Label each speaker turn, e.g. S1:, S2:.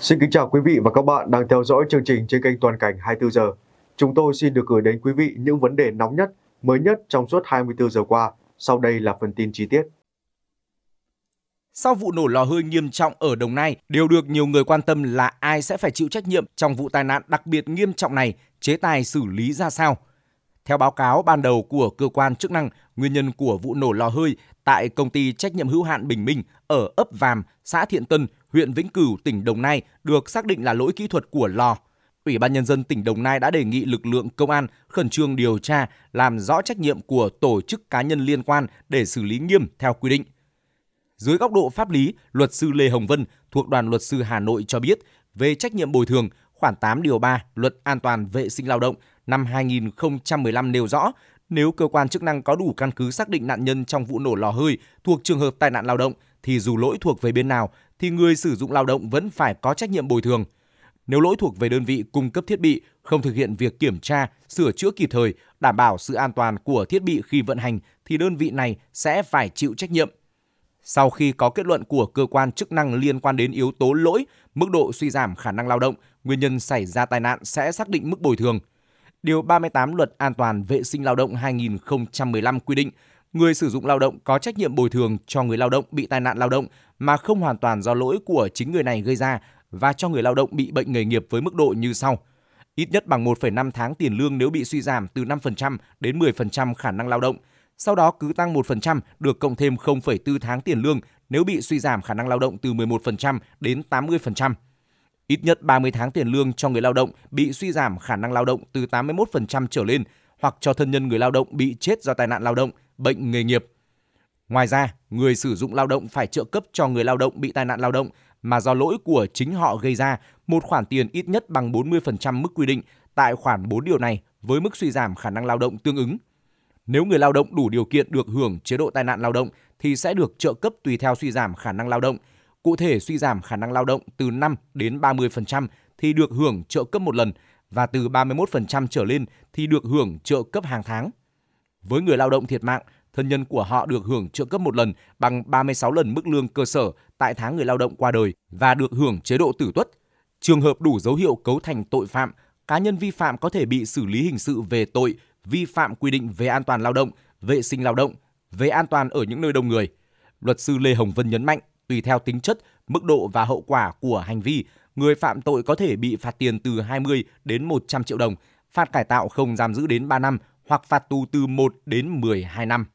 S1: Xin kính chào quý vị và các bạn đang theo dõi chương trình trên kênh Toàn cảnh 24 giờ. Chúng tôi xin được gửi đến quý vị những vấn đề nóng nhất, mới nhất trong suốt 24 giờ qua. Sau đây là phần tin chi tiết. Sau vụ nổ lò hơi nghiêm trọng ở Đồng Nai, điều được nhiều người quan tâm là ai sẽ phải chịu trách nhiệm trong vụ tai nạn đặc biệt nghiêm trọng này, chế tài xử lý ra sao. Theo báo cáo ban đầu của cơ quan chức năng, nguyên nhân của vụ nổ lò hơi tại công ty trách nhiệm hữu hạn Bình Minh ở ấp Vàm, xã Thiện Tân, huyện Vĩnh Cửu, tỉnh Đồng Nai được xác định là lỗi kỹ thuật của lò. Ủy ban nhân dân tỉnh Đồng Nai đã đề nghị lực lượng công an khẩn trương điều tra, làm rõ trách nhiệm của tổ chức cá nhân liên quan để xử lý nghiêm theo quy định. Dưới góc độ pháp lý, luật sư Lê Hồng Vân thuộc đoàn luật sư Hà Nội cho biết về trách nhiệm bồi thường, khoản 8 điều 3 Luật An toàn vệ sinh lao động năm 2015 nêu rõ nếu cơ quan chức năng có đủ căn cứ xác định nạn nhân trong vụ nổ lò hơi thuộc trường hợp tai nạn lao động thì dù lỗi thuộc về bên nào thì người sử dụng lao động vẫn phải có trách nhiệm bồi thường. Nếu lỗi thuộc về đơn vị cung cấp thiết bị không thực hiện việc kiểm tra, sửa chữa kịp thời, đảm bảo sự an toàn của thiết bị khi vận hành thì đơn vị này sẽ phải chịu trách nhiệm. Sau khi có kết luận của cơ quan chức năng liên quan đến yếu tố lỗi, mức độ suy giảm khả năng lao động, nguyên nhân xảy ra tai nạn sẽ xác định mức bồi thường. Điều 38 Luật An toàn vệ sinh lao động 2015 quy định người sử dụng lao động có trách nhiệm bồi thường cho người lao động bị tai nạn lao động mà không hoàn toàn do lỗi của chính người này gây ra và cho người lao động bị bệnh nghề nghiệp với mức độ như sau. Ít nhất bằng 1,5 tháng tiền lương nếu bị suy giảm từ 5% đến 10% khả năng lao động, sau đó cứ tăng 1% được cộng thêm 0,4 tháng tiền lương nếu bị suy giảm khả năng lao động từ 11% đến 80%. Ít nhất 30 tháng tiền lương cho người lao động bị suy giảm khả năng lao động từ 81% trở lên hoặc cho thân nhân người lao động bị chết do tai nạn lao động – bệnh nghề nghiệp. Ngoài ra, người sử dụng lao động phải trợ cấp cho người lao động bị tai nạn lao động mà do lỗi của chính họ gây ra một khoản tiền ít nhất bằng 40% mức quy định tại khoản 4 điều này với mức suy giảm khả năng lao động tương ứng. Nếu người lao động đủ điều kiện được hưởng chế độ tai nạn lao động thì sẽ được trợ cấp tùy theo suy giảm khả năng lao động. Cụ thể suy giảm khả năng lao động từ 5 đến 30% thì được hưởng trợ cấp một lần và từ 31% trở lên thì được hưởng trợ cấp hàng tháng. Với người lao động thiệt mạng, thân nhân của họ được hưởng trợ cấp một lần bằng 36 lần mức lương cơ sở tại tháng người lao động qua đời và được hưởng chế độ tử tuất. Trường hợp đủ dấu hiệu cấu thành tội phạm, cá nhân vi phạm có thể bị xử lý hình sự về tội vi phạm quy định về an toàn lao động, vệ sinh lao động, về an toàn ở những nơi đông người. Luật sư Lê Hồng Vân nhấn mạnh, tùy theo tính chất, mức độ và hậu quả của hành vi, người phạm tội có thể bị phạt tiền từ 20 đến 100 triệu đồng, phạt cải tạo không giam giữ đến 3 năm hoặc phạt tù từ 1 đến 12 năm.